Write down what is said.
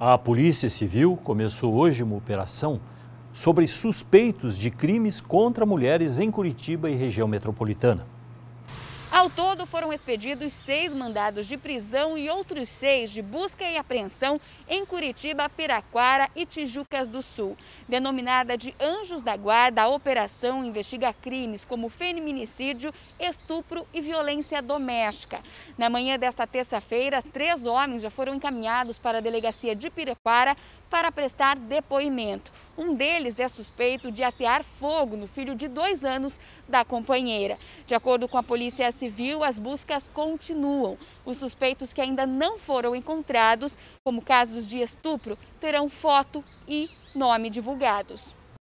A Polícia Civil começou hoje uma operação sobre suspeitos de crimes contra mulheres em Curitiba e região metropolitana. Ao todo, foram expedidos seis mandados de prisão e outros seis de busca e apreensão em Curitiba, Piraquara e Tijucas do Sul. Denominada de Anjos da Guarda, a operação investiga crimes como feminicídio, estupro e violência doméstica. Na manhã desta terça-feira, três homens já foram encaminhados para a delegacia de Piraquara para prestar depoimento. Um deles é suspeito de atear fogo no filho de dois anos da companheira. De acordo com a Polícia Civil, Civil, as buscas continuam. Os suspeitos que ainda não foram encontrados, como casos de estupro, terão foto e nome divulgados.